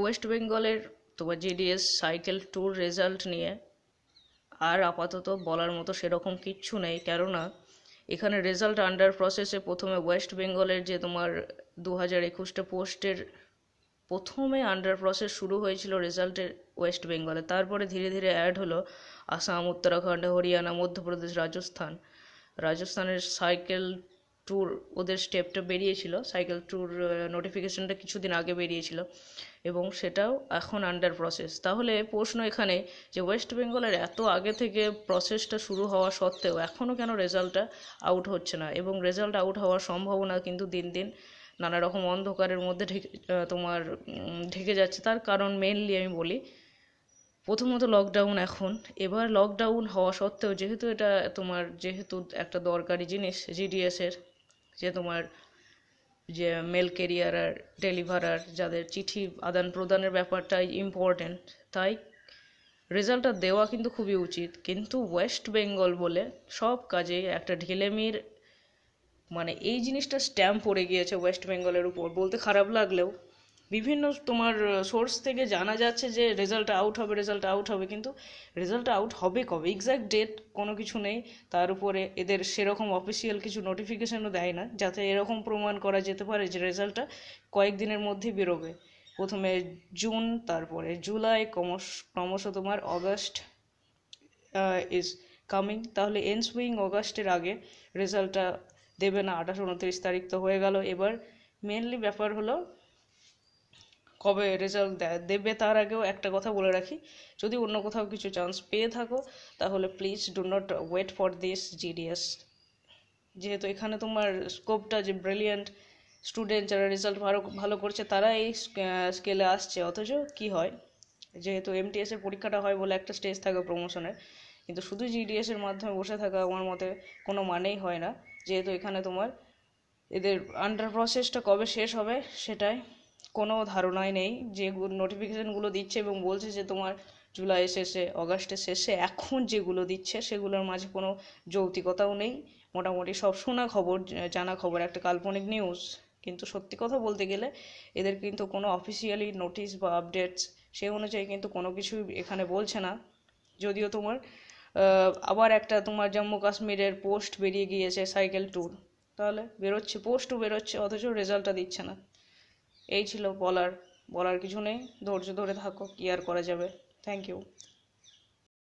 West বেঙ্গলের তোমার GDS cycle tour result নিয়ে আর আপাতত বলার মতো সেরকম কিচ্ছু নেই কেননা এখানে রেজাল্ট আন্ডার প্রসেসে প্রথমে ওয়েস্ট বেঙ্গলের যে তোমার দু হাজার একুশটা পোস্টের প্রথমে আন্ডার প্রসেস শুরু হয়েছিল রেজাল্টের ওয়েস্ট বেঙ্গলে তারপরে ধীরে ধীরে অ্যাড হলো আসাম উত্তরাখণ্ড হরিয়ানা মধ্যপ্রদেশ রাজস্থান রাজস্থানের সাইকেল ট্যুর ওদের স্টেপটা বেরিয়েছিল সাইকেল ট্যুর নোটিফিকেশনটা কিছুদিন আগে বেরিয়েছিল এবং সেটাও এখন আন্ডার প্রসেস তাহলে প্রশ্ন এখানে যে ওয়েস্ট বেঙ্গলের এত আগে থেকে প্রসেসটা শুরু হওয়া সত্ত্বেও এখনও কেন রেজাল্টটা আউট হচ্ছে না এবং রেজাল্ট আউট হওয়ার সম্ভাবনা কিন্তু দিন দিন নানা রকম অন্ধকারের মধ্যে তোমার ঢেকে যাচ্ছে তার কারণ মেনলি আমি বলি প্রথমত লকডাউন এখন এবার লকডাউন হওয়া সত্ত্বেও যেহেতু এটা তোমার যেহেতু একটা দরকারি জিনিস জিডিএসের যে তোমার যে মেল কেরিয়ার আর ডেলিভারার যাদের চিঠি আদান প্রদানের ব্যাপারটাই ইম্পর্টেন্ট তাই রেজাল্টটা দেওয়া কিন্তু খুবই উচিত কিন্তু ওয়েস্ট বেঙ্গল বলে সব কাজে একটা ঢিলেমির মানে এই জিনিসটা স্ট্যাম্প পড়ে গিয়েছে ওয়েস্ট বেঙ্গলের উপর বলতে খারাপ লাগলেও বিভিন্ন তোমার সোর্স থেকে জানা যাচ্ছে যে রেজাল্ট আউট হবে রেজাল্ট আউট হবে কিন্তু রেজাল্ট আউট হবে কবে এক্স্যাক্ট ডেট কোনো কিছু নেই তার উপরে এদের সেরকম অফিসিয়াল কিছু নোটিফিকেশনও দেয় না যাতে এরকম প্রমাণ করা যেতে পারে যে রেজাল্টটা কয়েকদিনের মধ্যে বেরোবে প্রথমে জুন তারপরে জুলাই ক্রমশ ক্রমশ তোমার অগাস্ট ইজ কামিং তাহলে এন সুইং অগাস্টের আগে রেজাল্টটা দেবে না আঠাশ উনত্রিশ তারিখ তো হয়ে গেল এবার মেনলি ব্যাপার হলো কবে রেজাল্ট দেবে তার আগেও একটা কথা বলে রাখি যদি অন্য কোথাও কিছু চান্স পেয়ে থাকো তাহলে please do not wait for this GDS যেহেতু এখানে তোমার স্কোপটা যে ব্রিলিয়েন্ট স্টুডেন্ট যারা রেজাল্ট ভালো ভালো করছে তারা এই স্কেলে আসছে অথচ কি হয় যেহেতু এমটিএসের পরীক্ষাটা হয় বলে একটা স্টেজ থাকে প্রমোশনের কিন্তু শুধু জিডিএসের এর মাধ্যমে বসে থাকা আমার মতে কোনো মানেই হয় না যেহেতু এখানে তোমার এদের আন্ডার প্রসেসটা কবে শেষ হবে সেটাই কোনো ধারণাই নেই যে নোটিফিকেশানগুলো দিচ্ছে এবং বলছে যে তোমার জুলাই শেষে অগাস্টের শেষে এখন যেগুলো দিচ্ছে সেগুলোর মাঝে কোনো যৌক্তিকতাও নেই মোটামুটি সব শোনা খবর জানা খবর একটা কাল্পনিক নিউজ কিন্তু সত্যি কথা বলতে গেলে এদের কিন্তু কোনো অফিসিয়ালি নোটিশ বা আপডেটস সেই অনুযায়ী কিন্তু কোনো কিছুই এখানে বলছে না যদিও তোমার আবার একটা তোমার জম্মু কাশ্মীরের পোস্ট বেরিয়ে গিয়েছে সাইকেল ট্যুর তাহলে বেরোচ্ছে পোস্টও বেরোচ্ছে অথচ রেজাল্টটা দিচ্ছে না এই ছিল বলার বলার কিছু নেই ধৈর্য ধরে থাকো কি আর করা যাবে থ্যাংক ইউ